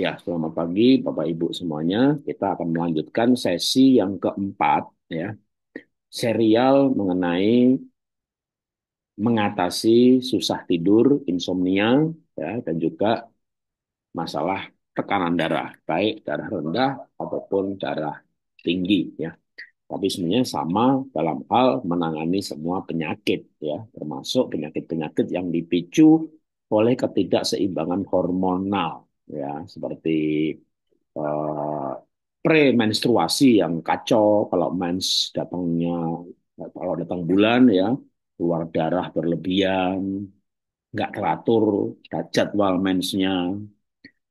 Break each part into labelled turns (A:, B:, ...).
A: Ya, selamat pagi Bapak Ibu semuanya. Kita akan melanjutkan sesi yang keempat ya. Serial mengenai mengatasi susah tidur, insomnia ya dan juga masalah tekanan darah, baik darah rendah ataupun darah tinggi ya. Tapi sebenarnya sama dalam hal menangani semua penyakit ya, termasuk penyakit-penyakit yang dipicu oleh ketidakseimbangan hormonal ya seperti uh, premenstruasi yang kacau kalau mens datangnya kalau datang bulan ya keluar darah berlebihan nggak teratur jadwal mensnya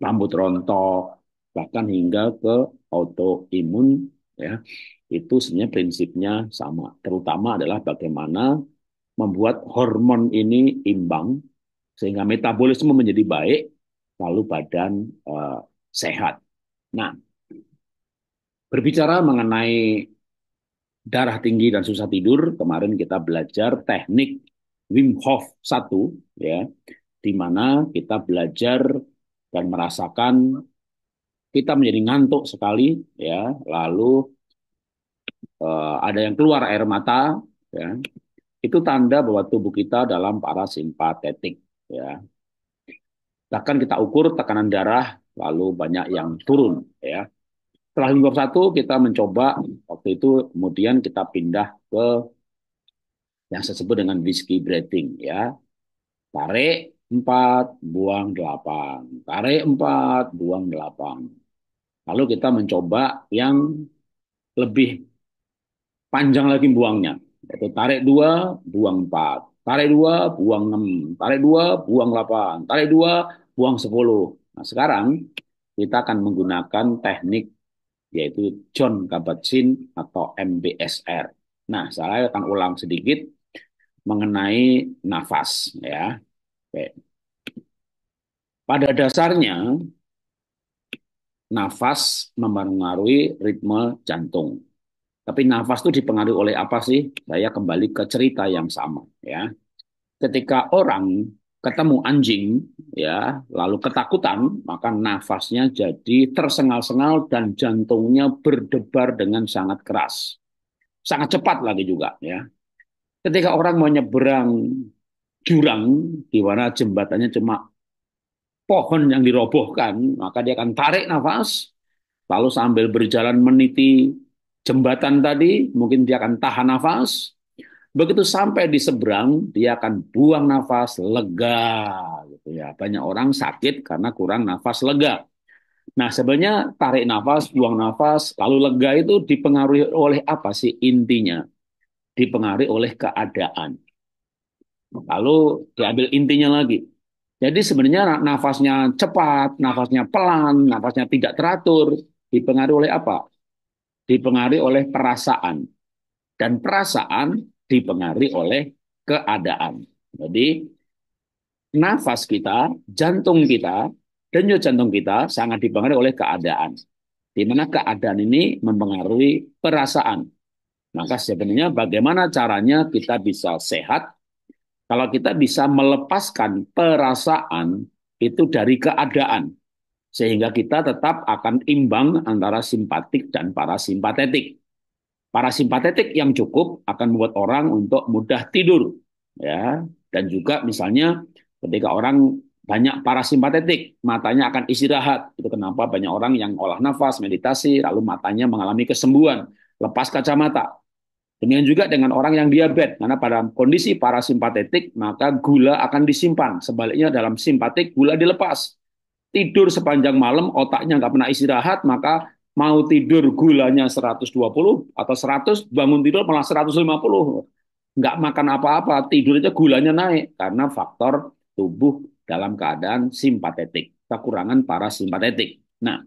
A: rambut rontok bahkan hingga ke autoimun ya itu sebenarnya prinsipnya sama terutama adalah bagaimana membuat hormon ini imbang sehingga metabolisme menjadi baik lalu badan uh, sehat. Nah, berbicara mengenai darah tinggi dan susah tidur, kemarin kita belajar teknik Wim Hof 1 ya, di mana kita belajar dan merasakan kita menjadi ngantuk sekali ya, lalu uh, ada yang keluar air mata ya. Itu tanda bahwa tubuh kita dalam parasimpatetik ya. Bahkan kita ukur tekanan darah lalu banyak yang turun ya. Setelah lingkup satu kita mencoba waktu itu kemudian kita pindah ke yang saya sebut dengan whiskey breathing ya. Tarik empat buang delapan Tarik empat buang delapan Lalu kita mencoba yang lebih panjang lagi buangnya. Yaitu tarik dua buang empat Tarik dua buang 6. Tarik dua buang 8. Tarik dua buang 10. Nah, sekarang kita akan menggunakan teknik yaitu John Kabat-Zinn atau MBSR. Nah, saya akan ulang sedikit mengenai nafas ya. Oke. Pada dasarnya nafas mempengaruhi ritme jantung. Tapi nafas itu dipengaruhi oleh apa sih? Saya kembali ke cerita yang sama ya ketika orang ketemu anjing ya lalu ketakutan maka nafasnya jadi tersengal-sengal dan jantungnya berdebar dengan sangat keras sangat cepat lagi juga ya ketika orang mau nyeberang jurang di mana jembatannya cuma pohon yang dirobohkan maka dia akan tarik nafas lalu sambil berjalan meniti jembatan tadi mungkin dia akan tahan nafas Begitu sampai di seberang, dia akan buang nafas lega. Gitu ya. Banyak orang sakit karena kurang nafas lega. Nah, sebenarnya tarik nafas, buang nafas, lalu lega itu dipengaruhi oleh apa sih intinya? Dipengaruhi oleh keadaan. Lalu diambil intinya lagi. Jadi sebenarnya nafasnya cepat, nafasnya pelan, nafasnya tidak teratur, dipengaruhi oleh apa? Dipengaruhi oleh perasaan. Dan perasaan dipengaruhi oleh keadaan. Jadi nafas kita, jantung kita, denyut jantung kita sangat dipengaruhi oleh keadaan. Di mana keadaan ini mempengaruhi perasaan. Maka sebenarnya bagaimana caranya kita bisa sehat kalau kita bisa melepaskan perasaan itu dari keadaan sehingga kita tetap akan imbang antara simpatik dan parasimpatetik. Parasimpatetik yang cukup akan membuat orang untuk mudah tidur, ya. Dan juga misalnya ketika orang banyak parasimpatetik, matanya akan istirahat. Itu kenapa banyak orang yang olah nafas, meditasi, lalu matanya mengalami kesembuhan, lepas kacamata. Demikian juga dengan orang yang diabetes, karena pada kondisi parasimpatetik maka gula akan disimpan. Sebaliknya dalam simpatik gula dilepas. Tidur sepanjang malam otaknya nggak pernah istirahat, maka mau tidur gulanya 120 atau 100, bangun tidur malah 150. Nggak makan apa-apa, tidur aja gulanya naik. Karena faktor tubuh dalam keadaan simpatetik, kekurangan parasimpatetik. Nah,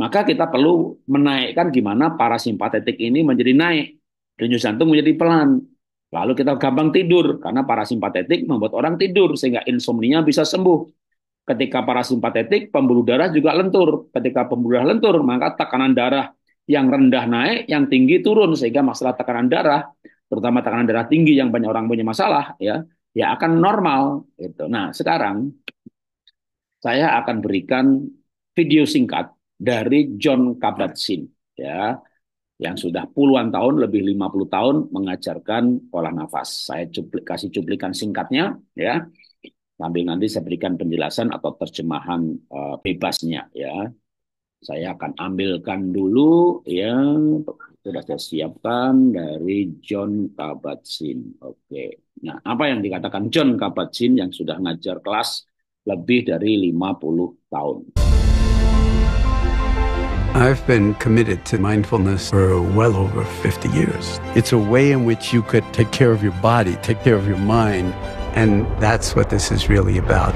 A: maka kita perlu menaikkan gimana parasimpatetik ini menjadi naik. Denyut jantung menjadi pelan. Lalu kita gampang tidur karena parasimpatetik membuat orang tidur sehingga insomnia bisa sembuh. Ketika parasimpatetik, pembuluh darah juga lentur. Ketika pembuluh darah lentur, maka tekanan darah yang rendah naik, yang tinggi turun sehingga masalah tekanan darah, terutama tekanan darah tinggi yang banyak orang punya masalah ya, ya akan normal gitu. Nah, sekarang saya akan berikan video singkat dari John Kabat-Zinn ya yang sudah puluhan tahun lebih 50 tahun mengajarkan olah nafas. Saya cuplik kasih cuplikan singkatnya ya sambil nanti saya berikan penjelasan atau terjemahan uh, bebasnya ya. Saya akan ambilkan dulu ya sudah saya siapkan dari John Kabat-Zinn. Oke. Nah, apa yang dikatakan John Kabat-Zinn yang sudah ngajar kelas lebih dari 50 tahun.
B: I've been committed to mindfulness for well over 50 years. It's a way in which you could take care of your body, take care of your mind. And that's what this is really about.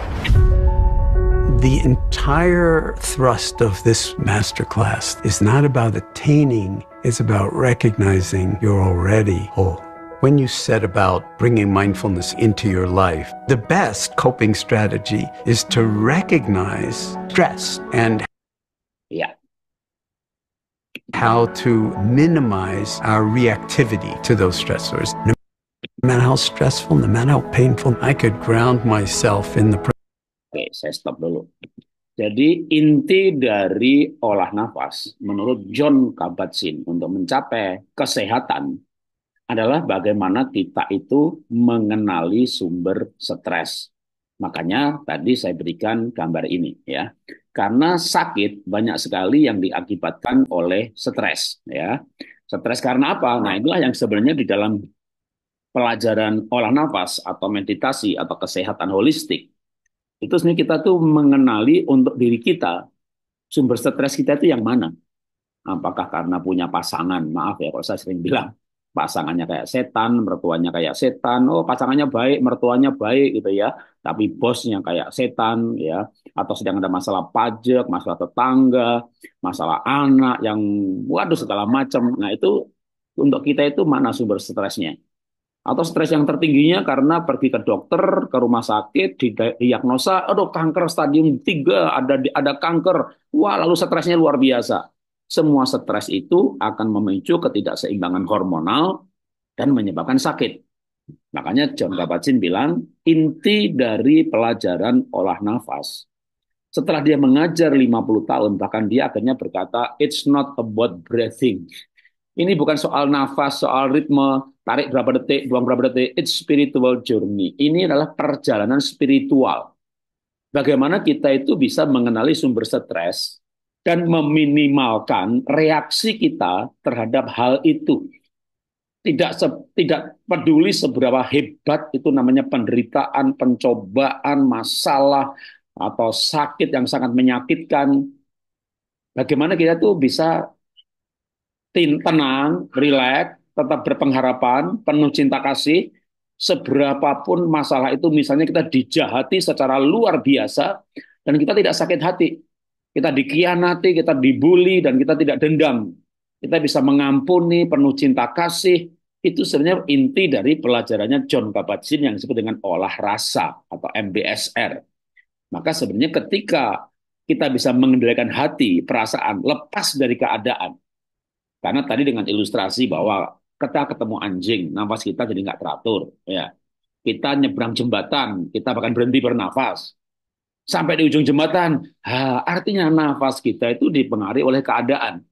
B: The entire thrust of this masterclass is not about attaining, it's about recognizing you're already whole. When you set about bringing mindfulness into your life, the best coping strategy is to recognize stress and yeah. how to minimize our reactivity to those stressors. No matter how stressful, no matter how painful, I could ground myself in the
A: Oke, saya stop dulu. Jadi inti dari olah nafas menurut John Kabat-Zinn untuk mencapai kesehatan adalah bagaimana kita itu mengenali sumber stres. Makanya tadi saya berikan gambar ini ya. Karena sakit banyak sekali yang diakibatkan oleh stres ya. Stres karena apa? Nah, itulah yang sebenarnya di dalam pelajaran olah nafas atau meditasi atau kesehatan holistik itu sebenarnya kita tuh mengenali untuk diri kita sumber stres kita itu yang mana apakah karena punya pasangan maaf ya kalau saya sering bilang pasangannya kayak setan mertuanya kayak setan oh pasangannya baik mertuanya baik gitu ya tapi bosnya kayak setan ya atau sedang ada masalah pajak masalah tetangga masalah anak yang waduh segala macam nah itu untuk kita itu mana sumber stresnya atau stres yang tertingginya karena pergi ke dokter, ke rumah sakit, diagnosa aduh kanker stadium 3, ada ada kanker. Wah, lalu stresnya luar biasa. Semua stres itu akan memicu ketidakseimbangan hormonal dan menyebabkan sakit. Makanya John Kabat-Zinn bilang, inti dari pelajaran olah nafas. Setelah dia mengajar 50 tahun, bahkan dia akhirnya berkata, it's not about breathing. Ini bukan soal nafas, soal ritme, tarik berapa detik, buang berapa detik, it's spiritual journey. Ini adalah perjalanan spiritual. Bagaimana kita itu bisa mengenali sumber stres dan meminimalkan reaksi kita terhadap hal itu. Tidak se tidak peduli seberapa hebat itu namanya penderitaan, pencobaan, masalah atau sakit yang sangat menyakitkan. Bagaimana kita tuh bisa tenang, rileks, tetap berpengharapan, penuh cinta kasih, seberapapun masalah itu misalnya kita dijahati secara luar biasa dan kita tidak sakit hati. Kita dikianati, kita dibully dan kita tidak dendam. Kita bisa mengampuni, penuh cinta kasih. Itu sebenarnya inti dari pelajarannya John kabat yang disebut dengan olah rasa atau MBSR. Maka sebenarnya ketika kita bisa mengendalikan hati, perasaan, lepas dari keadaan. Karena tadi dengan ilustrasi bahwa kita ketemu anjing, nafas kita jadi nggak teratur. Ya. Kita nyebrang jembatan, kita bahkan berhenti bernafas. Sampai di ujung jembatan, ha, artinya nafas kita itu dipengaruhi oleh keadaan.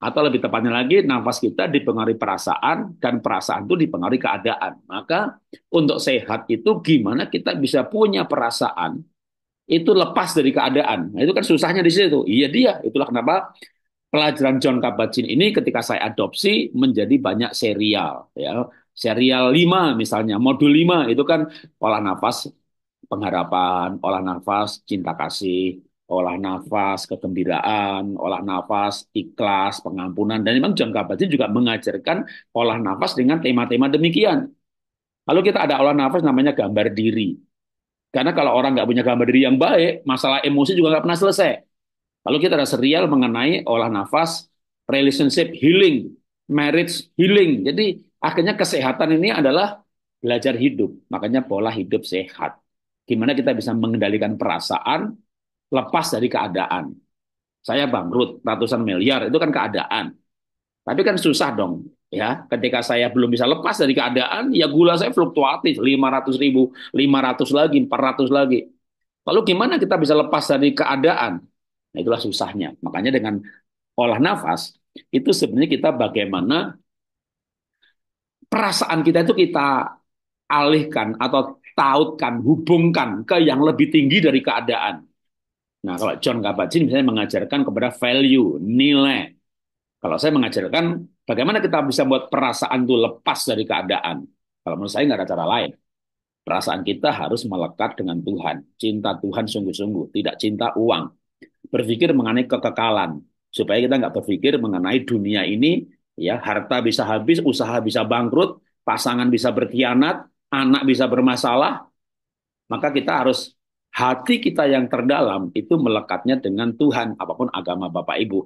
A: Atau lebih tepatnya lagi, nafas kita dipengaruhi perasaan, dan perasaan itu dipengaruhi keadaan. Maka untuk sehat itu gimana kita bisa punya perasaan itu lepas dari keadaan. Nah, itu kan susahnya di situ. Iya dia, itulah kenapa pelajaran John Kabat-Zinn ini ketika saya adopsi menjadi banyak serial ya serial 5 misalnya modul 5 itu kan olah nafas pengharapan olah nafas cinta kasih olah nafas kegembiraan olah nafas ikhlas pengampunan dan memang John Kabat-Zinn juga mengajarkan olah nafas dengan tema-tema demikian lalu kita ada olah nafas namanya gambar diri karena kalau orang nggak punya gambar diri yang baik masalah emosi juga nggak pernah selesai Lalu kita ada serial mengenai olah nafas, relationship healing, marriage healing. Jadi akhirnya kesehatan ini adalah belajar hidup. Makanya pola hidup sehat. Gimana kita bisa mengendalikan perasaan lepas dari keadaan. Saya bangkrut ratusan miliar, itu kan keadaan. Tapi kan susah dong. Ya, ketika saya belum bisa lepas dari keadaan, ya gula saya fluktuatif, 500 ribu, 500 lagi, 400 lagi. Lalu gimana kita bisa lepas dari keadaan? Nah, itulah susahnya. Makanya dengan olah nafas itu sebenarnya kita bagaimana perasaan kita itu kita alihkan atau tautkan, hubungkan ke yang lebih tinggi dari keadaan. Nah, kalau John Kabat-Zinn misalnya mengajarkan kepada value, nilai. Kalau saya mengajarkan bagaimana kita bisa buat perasaan itu lepas dari keadaan. Kalau menurut saya nggak ada cara lain. Perasaan kita harus melekat dengan Tuhan. Cinta Tuhan sungguh-sungguh, tidak cinta uang berpikir mengenai kekekalan supaya kita nggak berpikir mengenai dunia ini ya harta bisa habis usaha bisa bangkrut pasangan bisa berkhianat anak bisa bermasalah maka kita harus hati kita yang terdalam itu melekatnya dengan Tuhan apapun agama Bapak Ibu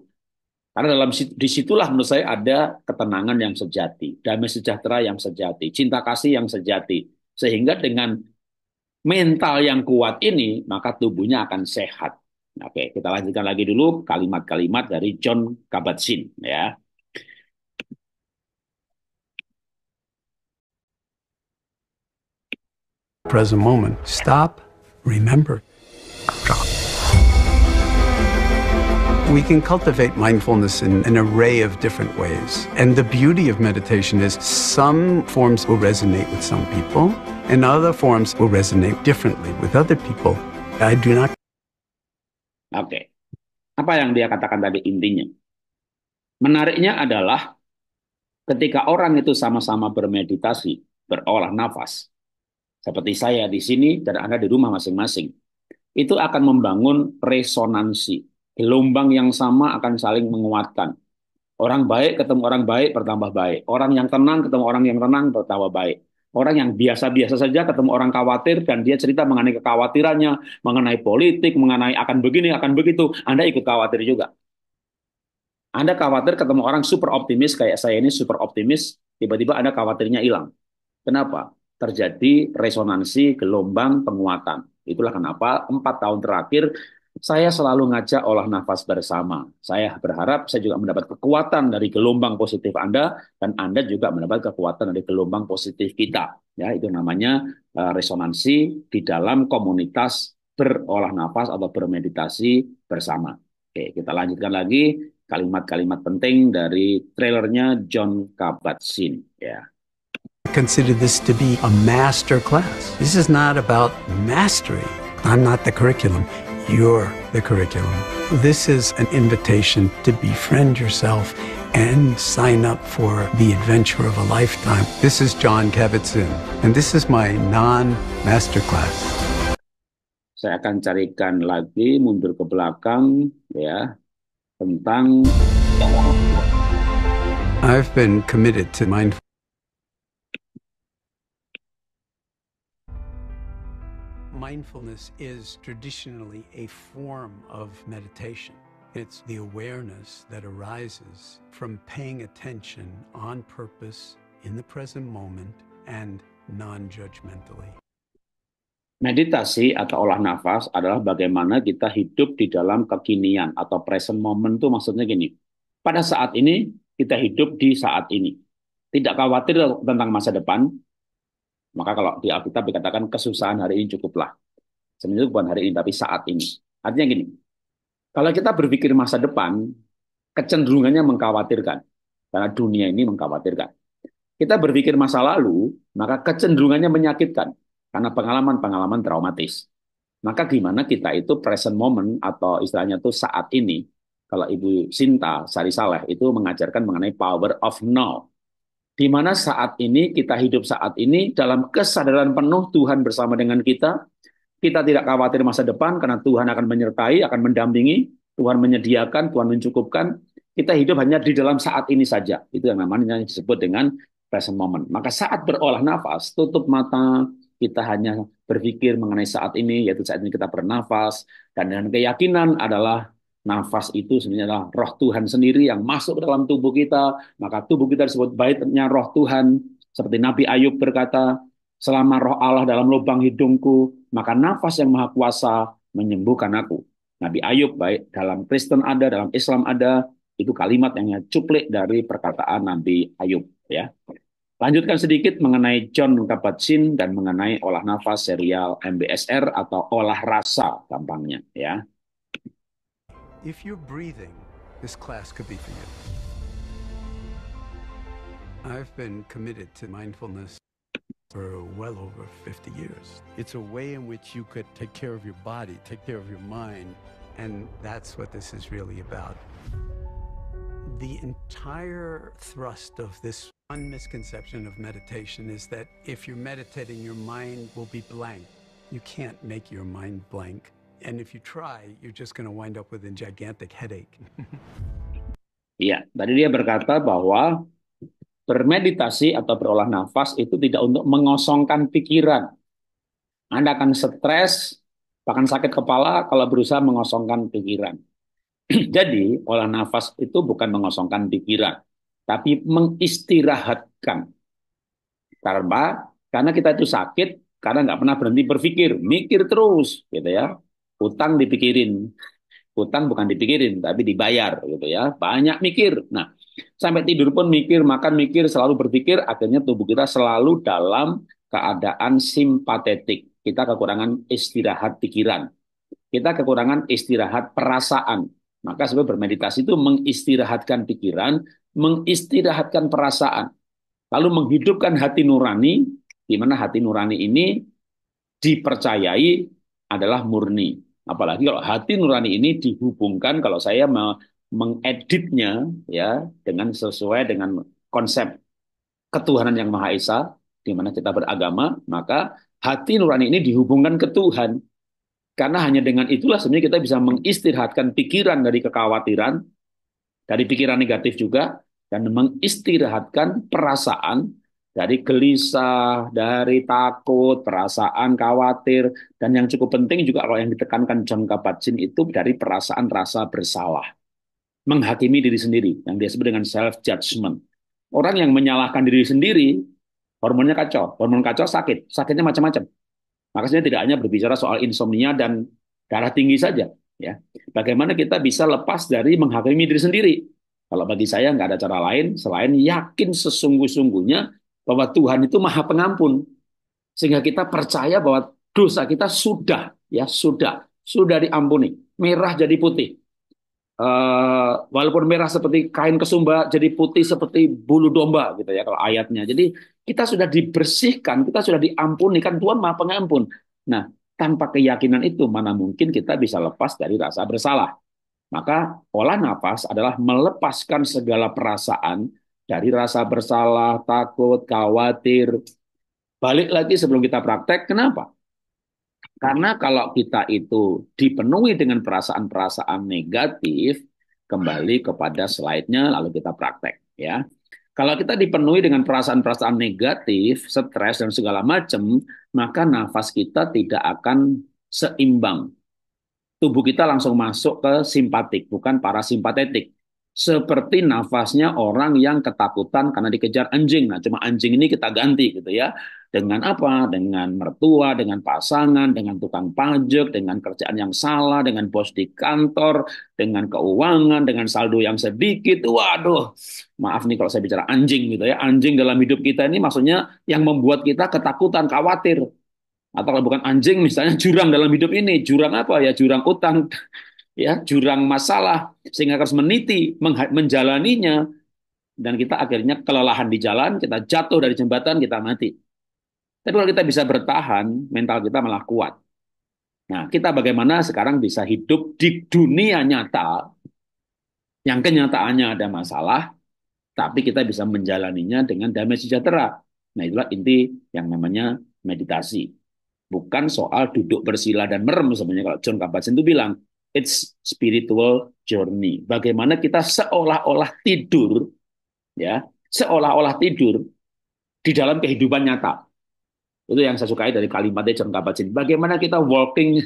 A: karena dalam disitulah menurut saya ada ketenangan yang sejati damai sejahtera yang sejati cinta kasih yang sejati sehingga dengan mental yang kuat ini maka tubuhnya akan sehat Oke, kita lanjutkan lagi dulu kalimat-kalimat dari John Kabat-Zinn ya.
B: Present moment. Stop. Remember. Drop. We can cultivate mindfulness in an array of different ways. And the beauty of meditation is some forms will resonate with some people, and other forms will resonate differently with other people. I do not
A: Oke. Okay. Apa yang dia katakan tadi intinya? Menariknya adalah ketika orang itu sama-sama bermeditasi, berolah nafas, seperti saya di sini dan Anda di rumah masing-masing, itu akan membangun resonansi. Gelombang yang sama akan saling menguatkan. Orang baik ketemu orang baik bertambah baik. Orang yang tenang ketemu orang yang tenang bertambah baik. Orang yang biasa-biasa saja ketemu orang khawatir dan dia cerita mengenai kekhawatirannya, mengenai politik, mengenai akan begini, akan begitu. Anda ikut khawatir juga. Anda khawatir ketemu orang super optimis kayak saya ini super optimis, tiba-tiba Anda khawatirnya hilang. Kenapa? Terjadi resonansi gelombang penguatan. Itulah kenapa empat tahun terakhir saya selalu ngajak olah nafas bersama. Saya berharap saya juga mendapat kekuatan dari gelombang positif Anda dan Anda juga mendapat kekuatan dari gelombang positif kita. Ya, itu namanya eh, resonansi di dalam komunitas berolah nafas atau bermeditasi bersama. Oke, kita lanjutkan lagi kalimat-kalimat penting dari trailernya John Kabat-Zinn ya.
B: Consider this to be a master class. This is not about mastery. I'm not the curriculum. You're the curriculum. This is an invitation to befriend yourself and sign up for the adventure of a lifetime. This is John Kabat-Zinn, and this is my non-masterclass. Saya akan
A: carikan lagi mundur ke belakang ya tentang
B: I've been committed to mindfulness Mindfulness is traditionally a form of meditation. It's the awareness that arises from paying attention on purpose in the present moment and non-judgmentally.
A: Meditasi atau olah nafas adalah bagaimana kita hidup di dalam kekinian atau present moment itu maksudnya gini. Pada saat ini kita hidup di saat ini. Tidak khawatir tentang masa depan, maka kalau di Alkitab dikatakan kesusahan hari ini cukuplah. Sebenarnya bukan hari ini, tapi saat ini. Artinya gini, kalau kita berpikir masa depan, kecenderungannya mengkhawatirkan. Karena dunia ini mengkhawatirkan. Kita berpikir masa lalu, maka kecenderungannya menyakitkan. Karena pengalaman-pengalaman traumatis. Maka gimana kita itu present moment atau istilahnya itu saat ini, kalau Ibu Sinta Sari Saleh itu mengajarkan mengenai power of now di mana saat ini kita hidup saat ini dalam kesadaran penuh Tuhan bersama dengan kita. Kita tidak khawatir masa depan karena Tuhan akan menyertai, akan mendampingi, Tuhan menyediakan, Tuhan mencukupkan. Kita hidup hanya di dalam saat ini saja. Itu yang namanya disebut dengan present moment. Maka saat berolah nafas, tutup mata, kita hanya berpikir mengenai saat ini, yaitu saat ini kita bernafas, dan dengan keyakinan adalah Nafas itu sebenarnya adalah roh Tuhan sendiri yang masuk ke dalam tubuh kita. Maka tubuh kita disebut baitnya roh Tuhan. Seperti Nabi Ayub berkata, selama roh Allah dalam lubang hidungku, maka nafas yang maha kuasa menyembuhkan aku. Nabi Ayub baik dalam Kristen ada, dalam Islam ada, itu kalimat yang cuplik dari perkataan Nabi Ayub ya. Lanjutkan sedikit mengenai John Kabat-Zinn dan mengenai olah nafas serial MBSR atau olah rasa gampangnya ya.
B: If you're breathing, this class could be for you. I've been committed to mindfulness for well over 50 years. It's a way in which you could take care of your body, take care of your mind, and that's what this is really about. The entire thrust of this one misconception of meditation is that if you're meditating, your mind will be blank. You can't make your mind blank. And if you try, you're just going to wind up with a gigantic headache.
A: Iya, tadi dia berkata bahwa bermeditasi atau berolah nafas itu tidak untuk mengosongkan pikiran. Anda akan stres, bahkan sakit kepala kalau berusaha mengosongkan pikiran. Jadi, olah nafas itu bukan mengosongkan pikiran, tapi mengistirahatkan. Karena karena kita itu sakit karena nggak pernah berhenti berpikir, mikir terus, gitu ya. Utang dipikirin. Utang bukan dipikirin, tapi dibayar gitu ya. Banyak mikir. Nah, sampai tidur pun mikir, makan mikir, selalu berpikir, akhirnya tubuh kita selalu dalam keadaan simpatetik. Kita kekurangan istirahat pikiran. Kita kekurangan istirahat perasaan. Maka sebenarnya bermeditasi itu mengistirahatkan pikiran, mengistirahatkan perasaan, lalu menghidupkan hati nurani, di mana hati nurani ini dipercayai adalah murni. Apalagi kalau hati nurani ini dihubungkan kalau saya mengeditnya ya dengan sesuai dengan konsep ketuhanan yang Maha Esa di mana kita beragama, maka hati nurani ini dihubungkan ke Tuhan. Karena hanya dengan itulah sebenarnya kita bisa mengistirahatkan pikiran dari kekhawatiran, dari pikiran negatif juga, dan mengistirahatkan perasaan dari gelisah, dari takut, perasaan khawatir, dan yang cukup penting juga kalau yang ditekankan jangka batin itu dari perasaan rasa bersalah. Menghakimi diri sendiri, yang disebut dengan self-judgment. Orang yang menyalahkan diri sendiri, hormonnya kacau. Hormon kacau sakit, sakitnya macam-macam. Makanya tidak hanya berbicara soal insomnia dan darah tinggi saja. ya Bagaimana kita bisa lepas dari menghakimi diri sendiri. Kalau bagi saya nggak ada cara lain selain yakin sesungguh-sungguhnya bahwa Tuhan itu Maha Pengampun. Sehingga kita percaya bahwa dosa kita sudah ya sudah sudah diampuni, merah jadi putih. Uh, walaupun merah seperti kain kesumba jadi putih seperti bulu domba gitu ya kalau ayatnya. Jadi kita sudah dibersihkan, kita sudah diampuni kan Tuhan Maha Pengampun. Nah, tanpa keyakinan itu mana mungkin kita bisa lepas dari rasa bersalah. Maka olah nafas adalah melepaskan segala perasaan dari rasa bersalah, takut, khawatir. Balik lagi sebelum kita praktek, kenapa? Karena kalau kita itu dipenuhi dengan perasaan-perasaan negatif, kembali kepada slide-nya lalu kita praktek ya. Kalau kita dipenuhi dengan perasaan-perasaan negatif, stres dan segala macam, maka nafas kita tidak akan seimbang. Tubuh kita langsung masuk ke simpatik, bukan parasimpatetik seperti nafasnya orang yang ketakutan karena dikejar anjing. Nah, cuma anjing ini kita ganti gitu ya. Dengan apa? Dengan mertua, dengan pasangan, dengan tukang pajak, dengan kerjaan yang salah, dengan bos di kantor, dengan keuangan, dengan saldo yang sedikit. Waduh, maaf nih kalau saya bicara anjing gitu ya. Anjing dalam hidup kita ini maksudnya yang membuat kita ketakutan, khawatir. Atau bukan anjing misalnya jurang dalam hidup ini. Jurang apa ya? Jurang utang ya jurang masalah sehingga harus meniti menjalaninya dan kita akhirnya kelelahan di jalan kita jatuh dari jembatan kita mati tapi kalau kita bisa bertahan mental kita malah kuat nah kita bagaimana sekarang bisa hidup di dunia nyata yang kenyataannya ada masalah tapi kita bisa menjalaninya dengan damai sejahtera nah itulah inti yang namanya meditasi bukan soal duduk bersila dan merem sebenarnya kalau John Kabat-Zinn itu bilang it's spiritual journey. Bagaimana kita seolah-olah tidur, ya, seolah-olah tidur di dalam kehidupan nyata. Itu yang saya sukai dari kalimatnya John kabat Bagaimana kita walking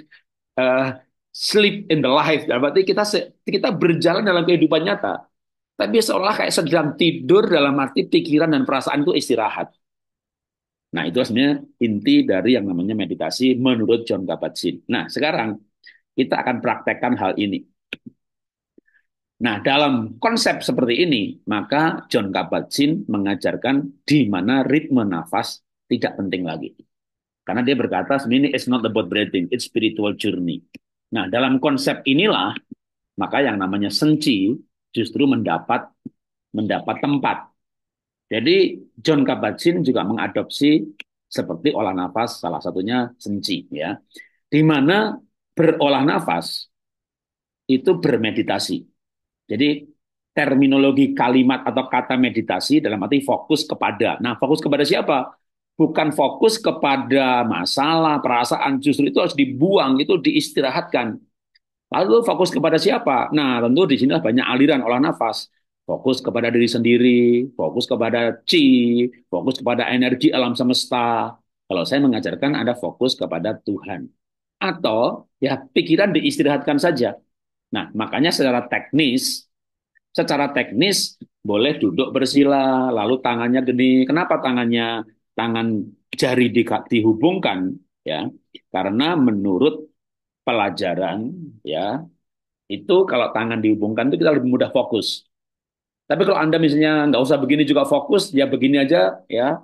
A: uh, sleep in the life. Nah, berarti kita kita berjalan dalam kehidupan nyata. Tapi seolah kayak sedang tidur dalam arti pikiran dan perasaan itu istirahat. Nah, itu sebenarnya inti dari yang namanya meditasi menurut John kabat Nah, sekarang kita akan praktekkan hal ini. Nah, dalam konsep seperti ini, maka John Kabat-Zinn mengajarkan di mana ritme nafas tidak penting lagi. Karena dia berkata, ini is not about breathing, it's spiritual journey. Nah, dalam konsep inilah, maka yang namanya senci justru mendapat mendapat tempat. Jadi John Kabat-Zinn juga mengadopsi seperti olah nafas salah satunya senci ya. Di mana berolah nafas itu bermeditasi. Jadi terminologi kalimat atau kata meditasi dalam arti fokus kepada. Nah, fokus kepada siapa? Bukan fokus kepada masalah, perasaan, justru itu harus dibuang, itu diistirahatkan. Lalu fokus kepada siapa? Nah, tentu di sini banyak aliran olah nafas. Fokus kepada diri sendiri, fokus kepada chi, fokus kepada energi alam semesta. Kalau saya mengajarkan ada fokus kepada Tuhan atau ya pikiran diistirahatkan saja. Nah, makanya secara teknis, secara teknis boleh duduk bersila, lalu tangannya gini. Kenapa tangannya tangan jari di, dihubungkan? Ya, karena menurut pelajaran, ya itu kalau tangan dihubungkan itu kita lebih mudah fokus. Tapi kalau anda misalnya nggak usah begini juga fokus, ya begini aja, ya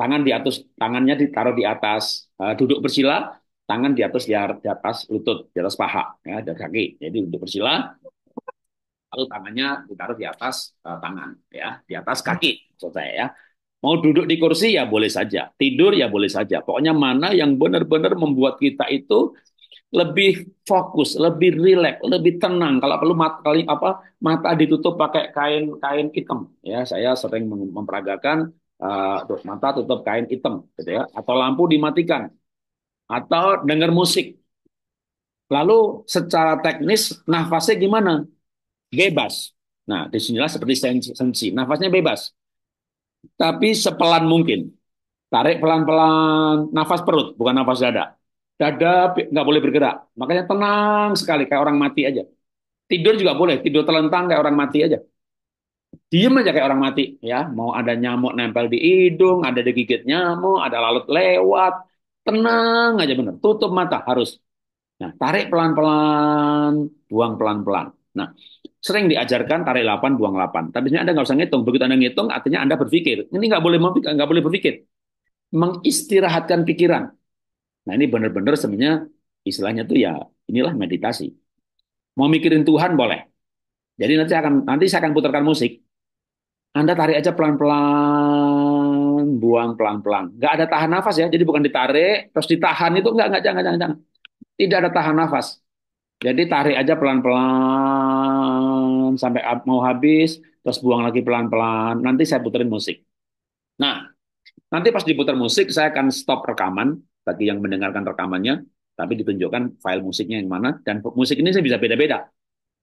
A: tangan di atas, tangannya ditaruh di atas, uh, duduk bersila, tangan di atas liar, di atas lutut, di atas paha, ya, dan kaki. Jadi untuk bersila, lalu tangannya ditaruh di atas uh, tangan, ya, di atas kaki, maksud saya ya. Mau duduk di kursi ya boleh saja, tidur ya boleh saja. Pokoknya mana yang benar-benar membuat kita itu lebih fokus, lebih rileks, lebih tenang. Kalau perlu mata kali apa mata ditutup pakai kain kain hitam. Ya, saya sering memperagakan uh, mata tutup kain hitam, gitu ya. Atau lampu dimatikan atau dengar musik. Lalu secara teknis nafasnya gimana? Bebas. Nah, disinilah seperti sensi. Nafasnya bebas. Tapi sepelan mungkin. Tarik pelan-pelan nafas perut, bukan nafas dada. Dada nggak boleh bergerak. Makanya tenang sekali, kayak orang mati aja. Tidur juga boleh, tidur telentang kayak orang mati aja. Diem aja kayak orang mati. ya Mau ada nyamuk nempel di hidung, ada digigit nyamuk, ada lalat lewat, Tenang aja benar tutup mata harus. Nah, tarik pelan-pelan, buang pelan-pelan. Nah, sering diajarkan tarik 8, buang 8. Tapi sebenarnya Anda nggak usah ngitung. Begitu Anda ngitung, artinya Anda berpikir. Ini nggak boleh memikir nggak boleh berpikir. Mengistirahatkan pikiran. Nah, ini benar-benar sebenarnya istilahnya tuh ya inilah meditasi. Mau mikirin Tuhan boleh. Jadi nanti akan nanti saya akan putarkan musik. Anda tarik aja pelan-pelan buang pelan-pelan. Nggak ada tahan nafas ya, jadi bukan ditarik, terus ditahan itu nggak, nggak, jangan, jangan, jangan. Tidak ada tahan nafas. Jadi tarik aja pelan-pelan sampai mau habis, terus buang lagi pelan-pelan. Nanti saya puterin musik. Nah, nanti pas diputar musik, saya akan stop rekaman bagi yang mendengarkan rekamannya, tapi ditunjukkan file musiknya yang mana. Dan musik ini saya bisa beda-beda.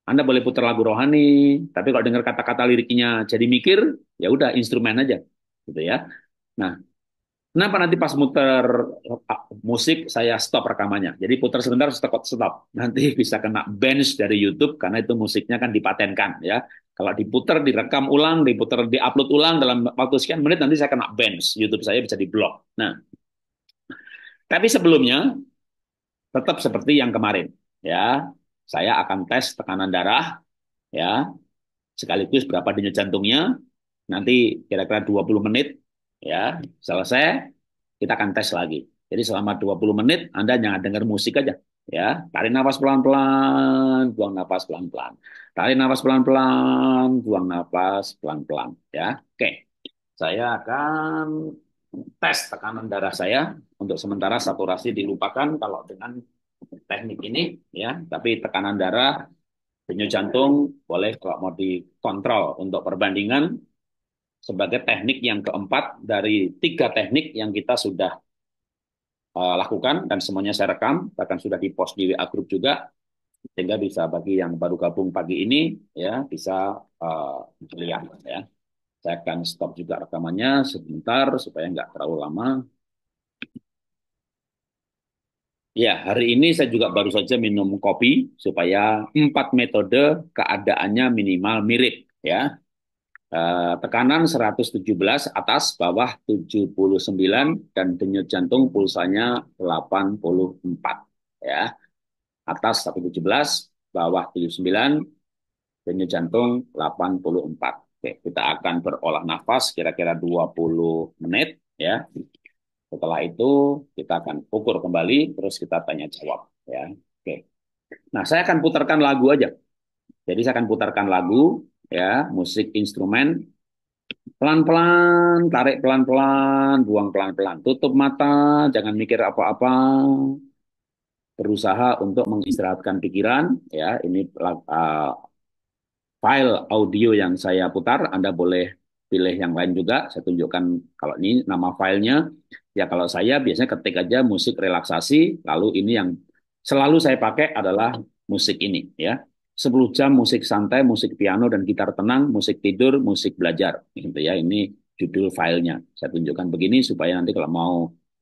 A: Anda boleh putar lagu rohani, tapi kalau dengar kata-kata liriknya jadi mikir, ya udah instrumen aja, gitu ya. Nah, kenapa nanti pas muter ah, musik saya stop rekamannya? Jadi putar sebentar stop, stop. Nanti bisa kena bench dari YouTube karena itu musiknya kan dipatenkan ya. Kalau diputar, direkam ulang, diputar, diupload ulang dalam waktu sekian menit nanti saya kena bench. YouTube saya bisa diblok. Nah, tapi sebelumnya tetap seperti yang kemarin ya. Saya akan tes tekanan darah ya sekaligus berapa denyut jantungnya nanti kira-kira 20 menit Ya, selesai kita akan tes lagi. Jadi selama 20 menit Anda jangan dengar musik aja. Ya, tarik nafas pelan-pelan, buang nafas pelan-pelan. Tarik nafas pelan-pelan, buang nafas pelan-pelan. Ya, oke. Saya akan tes tekanan darah saya untuk sementara saturasi dilupakan kalau dengan teknik ini ya tapi tekanan darah denyut jantung boleh kalau mau dikontrol untuk perbandingan sebagai teknik yang keempat dari tiga teknik yang kita sudah uh, lakukan dan semuanya saya rekam bahkan sudah di post di WA group juga sehingga bisa bagi yang baru gabung pagi ini ya bisa uh, eh, lihat ya saya akan stop juga rekamannya sebentar supaya nggak terlalu lama Ya, hari ini saya juga baru saja minum kopi supaya empat metode keadaannya minimal mirip ya. Eh, tekanan 117 atas bawah 79 dan denyut jantung pulsanya 84 ya. Atas 117, bawah 79, denyut jantung 84. Oke, kita akan berolah nafas kira-kira 20 menit ya. Setelah itu kita akan ukur kembali terus kita tanya jawab ya. Oke. Nah, saya akan putarkan lagu aja. Jadi saya akan putarkan lagu ya musik instrumen pelan-pelan tarik pelan-pelan buang pelan-pelan tutup mata jangan mikir apa-apa berusaha untuk mengistirahatkan pikiran ya ini uh, file audio yang saya putar Anda boleh pilih yang lain juga saya tunjukkan kalau ini nama filenya ya kalau saya biasanya ketik aja musik relaksasi lalu ini yang selalu saya pakai adalah musik ini ya 10 jam musik santai, musik piano dan gitar tenang, musik tidur, musik belajar. Gitu ya, ini judul filenya. Saya tunjukkan begini supaya nanti kalau mau,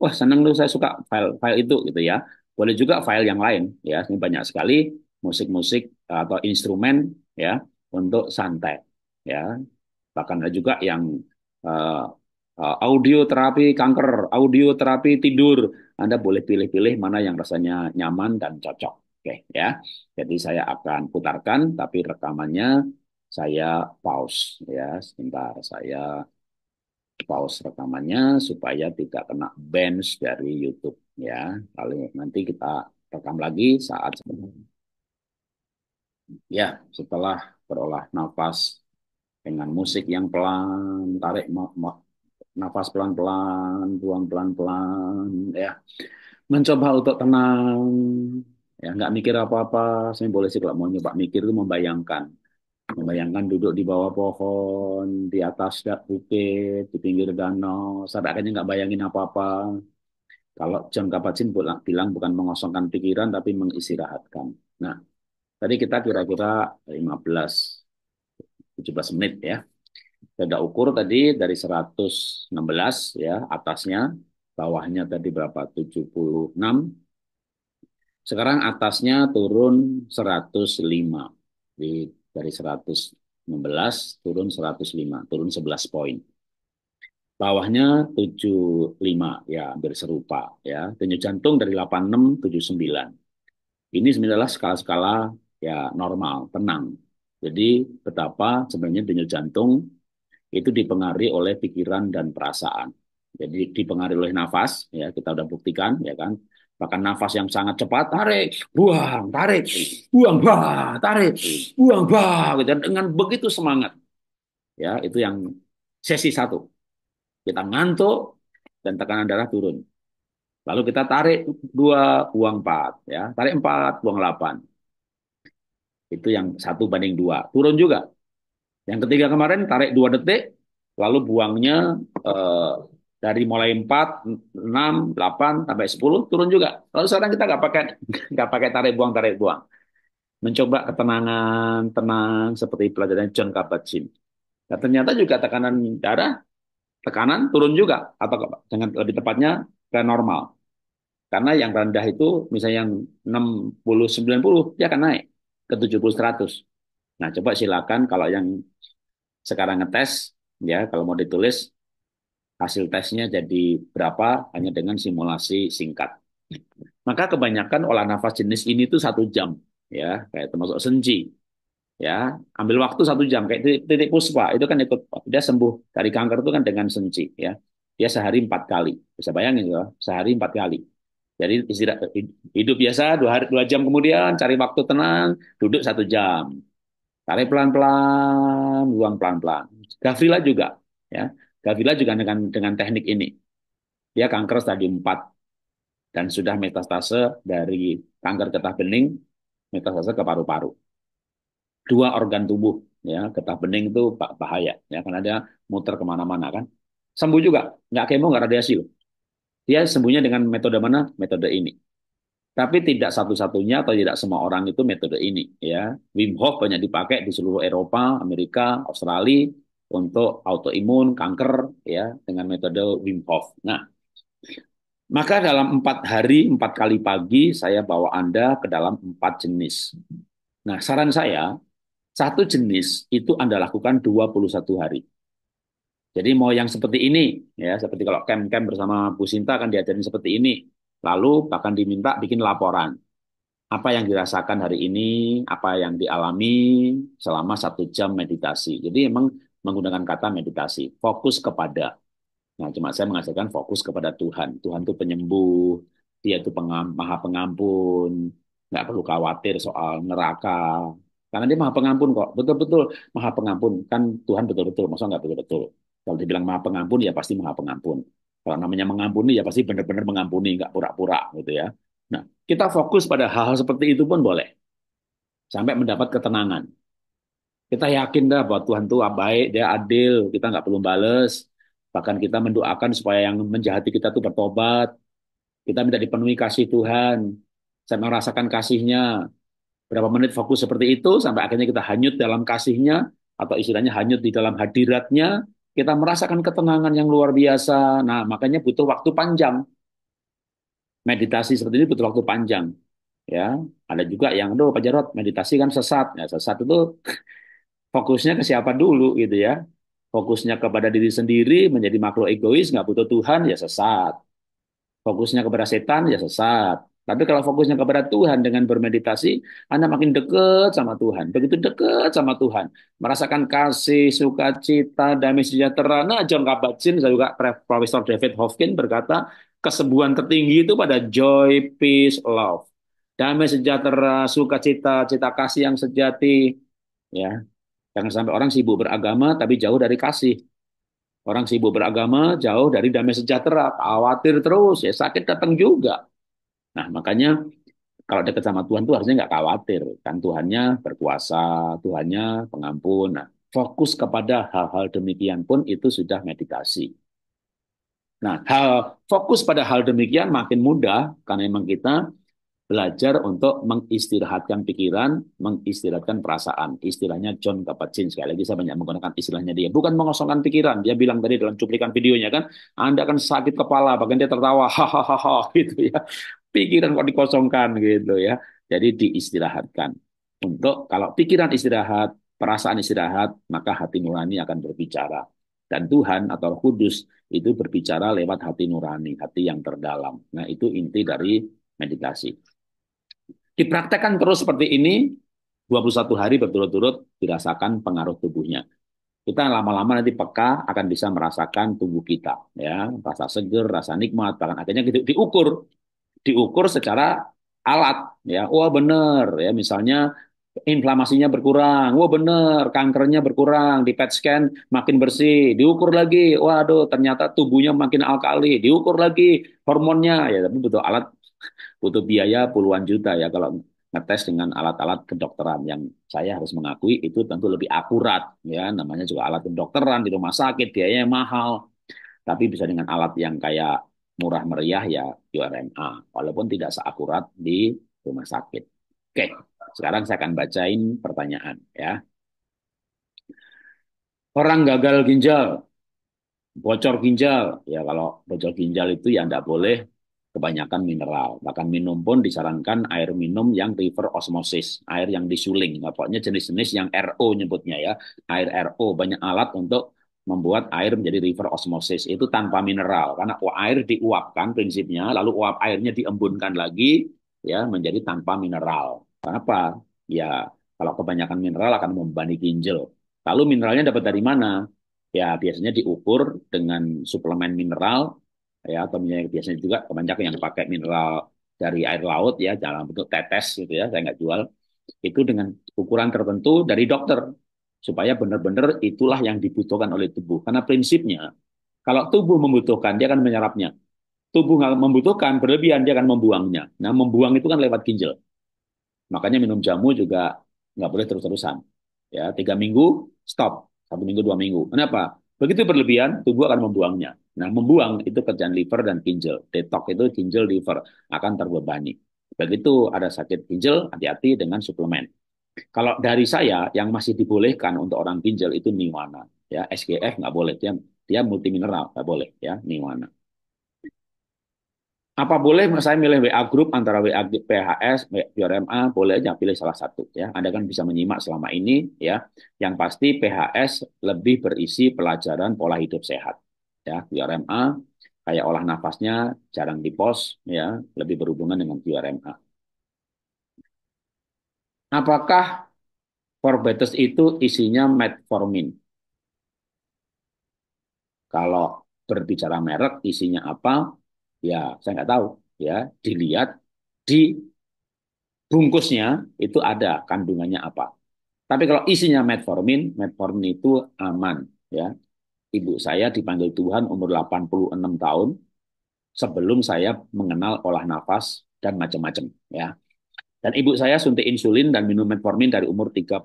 A: wah seneng tuh saya suka file file itu gitu ya. Boleh juga file yang lain ya. Ini banyak sekali musik-musik eh, atau instrumen ya untuk santai ya. Bahkan ada juga yang uh, eh, eh, audio terapi kanker, audio terapi tidur. Anda boleh pilih-pilih mana yang rasanya nyaman dan cocok. Oke ya. Jadi saya akan putarkan tapi rekamannya saya pause ya. Sebentar saya pause rekamannya supaya tidak kena bans dari YouTube ya. Lalu nanti kita rekam lagi saat ya setelah berolah nafas dengan musik yang pelan tarik nafas pelan-pelan buang pelan-pelan ya mencoba untuk tenang ya nggak mikir apa-apa saya boleh sih kalau mau nyoba mikir itu membayangkan membayangkan duduk di bawah pohon di atas dak bukit di pinggir danau saya akhirnya nggak bayangin apa-apa kalau John Kabat-Zinn bilang bukan mengosongkan pikiran tapi mengistirahatkan nah tadi kita kira-kira 15 17 menit ya udah ukur tadi dari 116 ya atasnya bawahnya tadi berapa 76 sekarang atasnya turun 105. Jadi dari 116 turun 105, turun 11 poin. Bawahnya 75, ya hampir serupa. ya Denyut jantung dari 86, 79. Ini sebenarnya skala-skala ya normal, tenang. Jadi betapa sebenarnya denyut jantung itu dipengaruhi oleh pikiran dan perasaan. Jadi dipengaruhi oleh nafas, ya kita sudah buktikan, ya kan. Bahkan nafas yang sangat cepat, tarik, buang, tarik, buang, bah, tarik, buang, bah. Gitu. Dan dengan begitu semangat. Ya, itu yang sesi satu. Kita ngantuk dan tekanan darah turun. Lalu kita tarik dua, buang empat, ya, tarik empat, buang delapan. Itu yang satu banding dua, turun juga. Yang ketiga kemarin tarik dua detik, lalu buangnya eh, dari mulai 4, 6, 8 sampai 10 turun juga. Lalu sekarang kita nggak pakai nggak pakai tarik buang tarik buang. Mencoba ketenangan, tenang seperti pelajaran John Kabat-Zinn. Dan ternyata juga tekanan darah tekanan turun juga atau dengan lebih tepatnya ke normal. Karena yang rendah itu misalnya yang 60 90 dia akan naik ke 70 100. Nah, coba silakan kalau yang sekarang ngetes ya kalau mau ditulis hasil tesnya jadi berapa hanya dengan simulasi singkat. Maka kebanyakan olah nafas jenis ini tuh satu jam, ya kayak termasuk senji, ya ambil waktu satu jam kayak titik, titik puspa itu kan ikut dia sembuh dari kanker itu kan dengan senji, ya dia sehari empat kali, bisa bayangin ya sehari empat kali. Jadi istirahat hidup biasa dua hari dua jam kemudian cari waktu tenang duduk satu jam tarik pelan pelan buang pelan pelan Gavrila juga ya Gavila juga dengan dengan teknik ini. Dia kanker stadium 4 dan sudah metastase dari kanker getah bening metastase ke paru-paru. Dua organ tubuh ya getah bening itu bahaya ya karena dia muter kemana-mana kan. Sembuh juga, nggak kemo nggak radiasi loh. Dia sembuhnya dengan metode mana? Metode ini. Tapi tidak satu-satunya atau tidak semua orang itu metode ini ya. Wim Hof banyak dipakai di seluruh Eropa, Amerika, Australia, untuk autoimun, kanker ya dengan metode Wim Hof. Nah, maka dalam empat hari, empat kali pagi saya bawa Anda ke dalam empat jenis. Nah, saran saya, satu jenis itu Anda lakukan 21 hari. Jadi mau yang seperti ini, ya seperti kalau camp-camp bersama Bu Sinta akan diajarin seperti ini. Lalu bahkan diminta bikin laporan. Apa yang dirasakan hari ini, apa yang dialami selama satu jam meditasi. Jadi memang menggunakan kata meditasi, fokus kepada. Nah, cuma saya mengajarkan fokus kepada Tuhan. Tuhan itu penyembuh, dia itu pengam, maha pengampun, nggak perlu khawatir soal neraka. Karena dia maha pengampun kok, betul-betul maha pengampun. Kan Tuhan betul-betul, maksudnya nggak betul-betul. Kalau dibilang maha pengampun, ya pasti maha pengampun. Kalau namanya mengampuni, ya pasti benar-benar mengampuni, nggak pura-pura gitu ya. Nah, kita fokus pada hal-hal seperti itu pun boleh. Sampai mendapat ketenangan. Kita yakin dah bahwa Tuhan itu baik, dia adil, kita nggak perlu bales. Bahkan kita mendoakan supaya yang menjahati kita tuh bertobat. Kita minta dipenuhi kasih Tuhan. Saya merasakan kasihnya. Berapa menit fokus seperti itu sampai akhirnya kita hanyut dalam kasihnya atau istilahnya hanyut di dalam hadiratnya. Kita merasakan ketenangan yang luar biasa. Nah, makanya butuh waktu panjang meditasi seperti ini butuh waktu panjang ya ada juga yang aduh Pak Jarot meditasi kan sesat ya sesat itu fokusnya ke siapa dulu gitu ya. Fokusnya kepada diri sendiri menjadi makhluk egois nggak butuh Tuhan ya sesat. Fokusnya kepada setan ya sesat. Tapi kalau fokusnya kepada Tuhan dengan bermeditasi, Anda makin dekat sama Tuhan. Begitu dekat sama Tuhan, merasakan kasih, sukacita, damai sejahtera. Nah, John Kabat-Zinn, juga Profesor David Hofkin berkata, kesembuhan tertinggi itu pada joy, peace, love. Damai sejahtera, sukacita, cita kasih yang sejati. Ya, Jangan sampai orang sibuk beragama tapi jauh dari kasih. Orang sibuk beragama jauh dari damai sejahtera, khawatir terus, ya sakit datang juga. Nah makanya kalau dekat sama Tuhan tuh harusnya nggak khawatir, kan Tuhannya berkuasa, Tuhannya pengampun. Nah, fokus kepada hal-hal demikian pun itu sudah meditasi. Nah, hal fokus pada hal demikian makin mudah karena memang kita belajar untuk mengistirahatkan pikiran, mengistirahatkan perasaan. Istilahnya John Kabat-Zinn sekali lagi saya banyak menggunakan istilahnya dia. Bukan mengosongkan pikiran. Dia bilang tadi dalam cuplikan videonya kan, Anda akan sakit kepala, bahkan dia tertawa, hahaha gitu ya. Pikiran kok dikosongkan gitu ya. Jadi diistirahatkan. Untuk kalau pikiran istirahat, perasaan istirahat, maka hati nurani akan berbicara. Dan Tuhan atau Kudus itu berbicara lewat hati nurani, hati yang terdalam. Nah itu inti dari meditasi. Dipraktekkan terus seperti ini, 21 hari berturut-turut dirasakan pengaruh tubuhnya. Kita lama-lama nanti peka akan bisa merasakan tubuh kita, ya rasa seger, rasa nikmat, bahkan akhirnya di gitu, diukur, diukur secara alat, ya, wah benar, bener, ya misalnya inflamasinya berkurang, wah bener, kankernya berkurang, di PET scan makin bersih, diukur lagi, waduh ternyata tubuhnya makin alkali, diukur lagi hormonnya, ya tapi betul alat butuh biaya puluhan juta ya kalau ngetes dengan alat-alat kedokteran yang saya harus mengakui itu tentu lebih akurat ya namanya juga alat kedokteran di rumah sakit biayanya mahal tapi bisa dengan alat yang kayak murah meriah ya URMA walaupun tidak seakurat di rumah sakit. Oke, sekarang saya akan bacain pertanyaan ya. Orang gagal ginjal, bocor ginjal, ya kalau bocor ginjal itu ya tidak boleh kebanyakan mineral. Bahkan minum pun disarankan air minum yang river osmosis, air yang disuling. Pokoknya jenis-jenis yang RO nyebutnya ya, air RO banyak alat untuk membuat air menjadi river osmosis itu tanpa mineral karena air diuapkan prinsipnya lalu uap airnya diembunkan lagi ya menjadi tanpa mineral. Kenapa? Ya kalau kebanyakan mineral akan membebani ginjal. Lalu mineralnya dapat dari mana? Ya biasanya diukur dengan suplemen mineral ya atau misalnya biasanya juga kebanyakan yang pakai mineral dari air laut ya dalam bentuk tetes gitu ya saya nggak jual itu dengan ukuran tertentu dari dokter supaya benar-benar itulah yang dibutuhkan oleh tubuh karena prinsipnya kalau tubuh membutuhkan dia akan menyerapnya tubuh nggak membutuhkan berlebihan dia akan membuangnya nah membuang itu kan lewat ginjal makanya minum jamu juga nggak boleh terus-terusan ya tiga minggu stop satu minggu dua minggu kenapa Begitu berlebihan, tubuh akan membuangnya. Nah, membuang itu kerjaan liver dan ginjal. Detox itu ginjal liver akan terbebani. Begitu ada sakit ginjal, hati-hati dengan suplemen. Kalau dari saya yang masih dibolehkan untuk orang ginjal itu niwana, ya SGF nggak boleh dia dia multimineral nggak boleh ya niwana apa boleh saya milih WA group antara WA PHS, PRMA, boleh aja pilih salah satu ya. Anda kan bisa menyimak selama ini ya. Yang pasti PHS lebih berisi pelajaran pola hidup sehat ya. PRMA kayak olah nafasnya jarang di pos ya, lebih berhubungan dengan PRMA. Apakah Forbetes itu isinya metformin? Kalau berbicara merek isinya apa? Ya, saya nggak tahu. Ya, dilihat di bungkusnya itu ada kandungannya apa. Tapi kalau isinya metformin, metformin itu aman. Ya, ibu saya dipanggil Tuhan umur 86 tahun sebelum saya mengenal olah nafas dan macam-macam. Ya, dan ibu saya suntik insulin dan minum metformin dari umur 35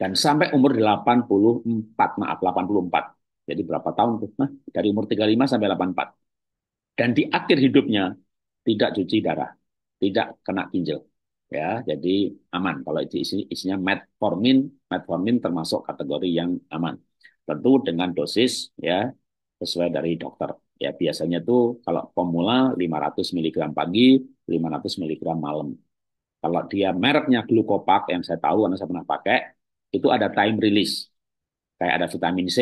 A: dan sampai umur 84 maaf 84 jadi berapa tahun tuh? Nah, dari umur 35 sampai 84. Dan di akhir hidupnya tidak cuci darah, tidak kena ginjal. Ya, jadi aman. Kalau itu isi, isinya metformin, metformin termasuk kategori yang aman. Tentu dengan dosis ya sesuai dari dokter. Ya, biasanya tuh kalau pemula 500 mg pagi, 500 mg malam. Kalau dia mereknya glukopak yang saya tahu karena saya pernah pakai, itu ada time release. Kayak ada vitamin C,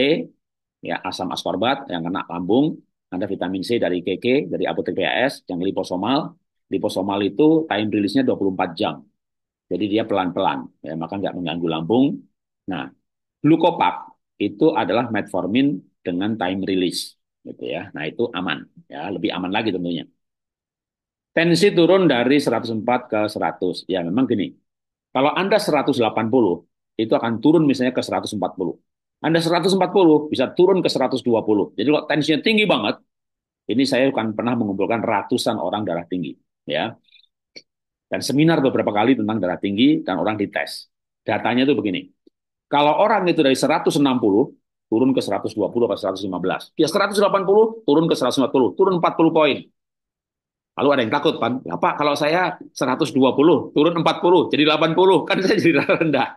A: ya asam askorbat yang kena lambung, ada vitamin C dari KK, dari apotek PAS, yang liposomal. Liposomal itu time release-nya 24 jam. Jadi dia pelan-pelan, ya, maka nggak mengganggu lambung. Nah, glukopak itu adalah metformin dengan time release, gitu ya. Nah itu aman, ya lebih aman lagi tentunya. Tensi turun dari 104 ke 100. Ya memang gini, kalau Anda 180, itu akan turun misalnya ke 140. Anda 140 bisa turun ke 120. Jadi kalau tensinya tinggi banget, ini saya kan pernah mengumpulkan ratusan orang darah tinggi, ya. Dan seminar beberapa kali tentang darah tinggi dan orang dites. Datanya itu begini. Kalau orang itu dari 160 turun ke 120 atau 115. Dia 180 turun ke 140, turun 40 poin. Lalu ada yang takut kan, ya Pak kalau saya 120 turun 40 jadi 80 kan saya jadi rendah.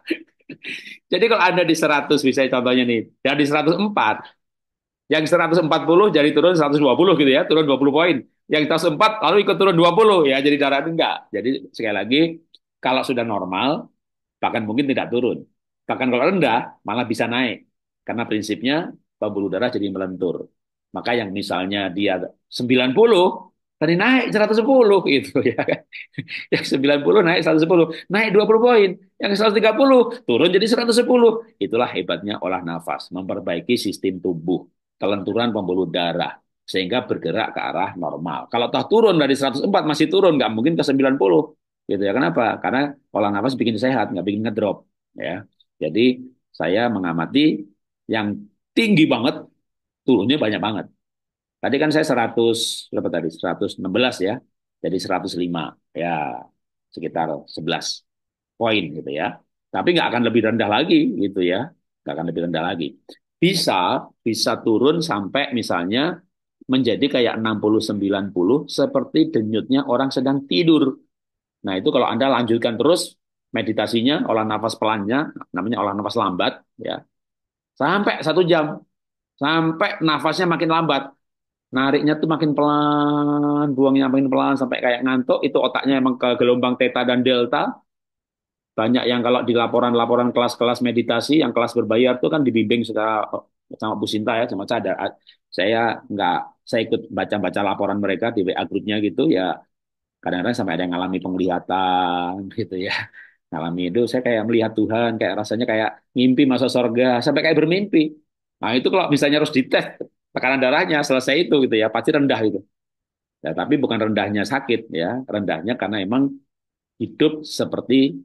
A: Jadi kalau Anda di 100 bisa contohnya nih, di 104, yang 140 jadi turun 120 gitu ya, turun 20 poin. Yang 104 lalu ikut turun 20 ya, jadi darah enggak. Jadi sekali lagi kalau sudah normal bahkan mungkin tidak turun. Bahkan kalau rendah malah bisa naik. Karena prinsipnya pembuluh darah jadi melentur. Maka yang misalnya dia 90 Tadi naik 110 gitu ya kan. Yang 90 naik 110, naik 20 poin. Yang 130 turun jadi 110. Itulah hebatnya olah nafas, memperbaiki sistem tubuh, kelenturan pembuluh darah sehingga bergerak ke arah normal. Kalau toh turun dari 104 masih turun, nggak mungkin ke 90 gitu ya. Kenapa? Karena olah nafas bikin sehat, nggak bikin ngedrop ya. Jadi saya mengamati yang tinggi banget turunnya banyak banget Tadi kan saya 100, berapa tadi? 116 ya. Jadi 105. Ya, sekitar 11 poin gitu ya. Tapi nggak akan lebih rendah lagi gitu ya. Nggak akan lebih rendah lagi. Bisa, bisa turun sampai misalnya menjadi kayak 60-90 seperti denyutnya orang sedang tidur. Nah itu kalau Anda lanjutkan terus meditasinya, olah nafas pelannya, namanya olah nafas lambat ya. Sampai satu jam, sampai nafasnya makin lambat, nariknya tuh makin pelan, buangnya makin pelan sampai kayak ngantuk, itu otaknya emang ke gelombang theta dan delta. Banyak yang kalau di laporan-laporan kelas-kelas meditasi, yang kelas berbayar tuh kan dibimbing secara sama Bu Sinta ya, sama Cada. Saya nggak, saya ikut baca-baca laporan mereka di WA grupnya gitu ya. Kadang-kadang sampai ada yang ngalami penglihatan gitu ya. Ngalami itu saya kayak melihat Tuhan, kayak rasanya kayak mimpi masa sorga, sampai kayak bermimpi. Nah itu kalau misalnya harus dites, tekanan darahnya selesai itu gitu ya pasti rendah gitu. Ya, tapi bukan rendahnya sakit ya, rendahnya karena emang hidup seperti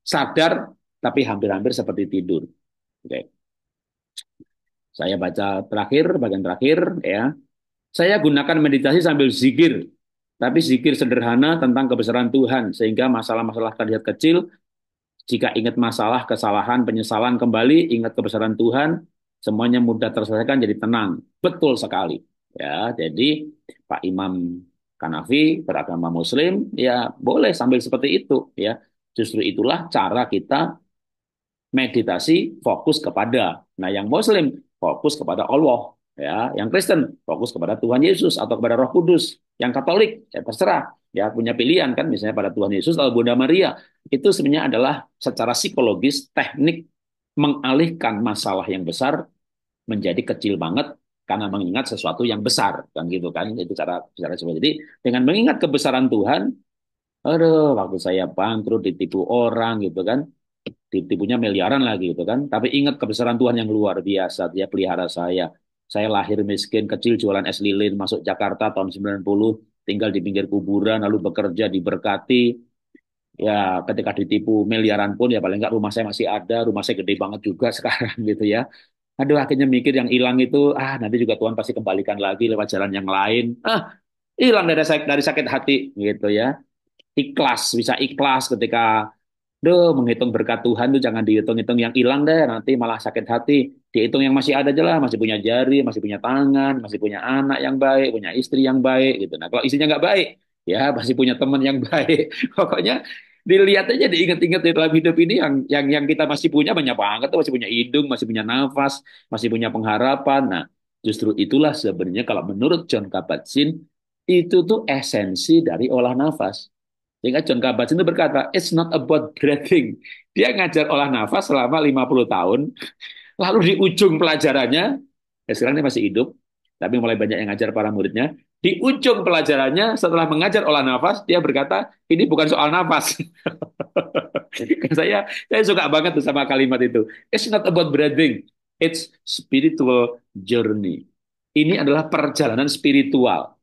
A: sadar tapi hampir-hampir seperti tidur. Oke. Saya baca terakhir bagian terakhir ya. Saya gunakan meditasi sambil zikir, tapi zikir sederhana tentang kebesaran Tuhan sehingga masalah-masalah terlihat kecil jika ingat masalah, kesalahan, penyesalan kembali, ingat kebesaran Tuhan, semuanya mudah terselesaikan jadi tenang. Betul sekali. Ya, jadi Pak Imam Kanafi beragama Muslim, ya boleh sambil seperti itu. Ya, justru itulah cara kita meditasi fokus kepada. Nah, yang Muslim fokus kepada Allah. Ya, yang Kristen fokus kepada Tuhan Yesus atau kepada Roh Kudus. Yang Katolik ya terserah. Ya punya pilihan kan misalnya pada Tuhan Yesus atau Bunda Maria. Itu sebenarnya adalah secara psikologis teknik mengalihkan masalah yang besar menjadi kecil banget karena mengingat sesuatu yang besar kan gitu kan itu cara cara seperti jadi dengan mengingat kebesaran Tuhan aduh waktu saya bangkrut ditipu orang gitu kan ditipunya miliaran lagi gitu kan tapi ingat kebesaran Tuhan yang luar biasa dia pelihara saya saya lahir miskin kecil jualan es lilin masuk Jakarta tahun 90 tinggal di pinggir kuburan lalu bekerja diberkati ya ketika ditipu miliaran pun ya paling enggak rumah saya masih ada, rumah saya gede banget juga sekarang gitu ya. Aduh akhirnya mikir yang hilang itu ah nanti juga Tuhan pasti kembalikan lagi lewat jalan yang lain. Ah hilang dari sakit dari sakit hati gitu ya. Ikhlas bisa ikhlas ketika Duh, menghitung berkat Tuhan tuh jangan dihitung-hitung yang hilang deh, nanti malah sakit hati. Dihitung yang masih ada aja lah, masih punya jari, masih punya tangan, masih punya anak yang baik, punya istri yang baik gitu. Nah, kalau istrinya nggak baik, ya masih punya teman yang baik. Pokoknya dilihat aja diingat-ingat di dalam hidup ini yang yang yang kita masih punya banyak banget masih punya hidung masih punya nafas masih punya pengharapan nah justru itulah sebenarnya kalau menurut John Kabat-Zinn itu tuh esensi dari olah nafas sehingga John Kabat-Zinn itu berkata it's not about breathing dia ngajar olah nafas selama 50 tahun lalu di ujung pelajarannya ya sekarang dia masih hidup tapi mulai banyak yang ngajar para muridnya di ujung pelajarannya, setelah mengajar olah nafas, dia berkata, ini bukan soal nafas. saya saya suka banget sama kalimat itu. It's not about breathing, it's spiritual journey. Ini adalah perjalanan spiritual.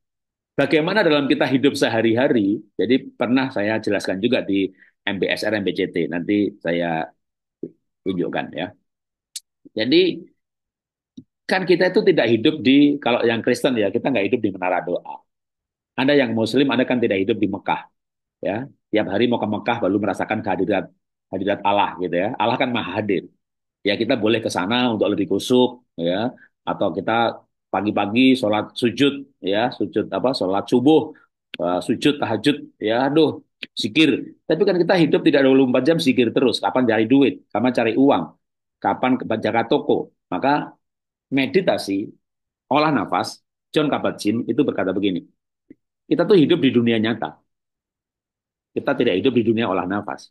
A: Bagaimana dalam kita hidup sehari-hari, jadi pernah saya jelaskan juga di MBSR, MBCT, nanti saya tunjukkan ya. Jadi kan kita itu tidak hidup di kalau yang Kristen ya kita nggak hidup di menara doa. Anda yang Muslim Anda kan tidak hidup di Mekah, ya tiap hari mau ke Mekah baru merasakan kehadiran hadirat Allah gitu ya. Allah kan maha hadir. Ya kita boleh ke sana untuk lebih kusuk ya atau kita pagi-pagi sholat sujud ya sujud apa sholat subuh eh, sujud tahajud ya aduh sikir tapi kan kita hidup tidak 24 jam sikir terus kapan cari duit kapan cari uang kapan jaga toko maka meditasi, olah nafas, John Kabat-Zinn itu berkata begini, kita tuh hidup di dunia nyata. Kita tidak hidup di dunia olah nafas.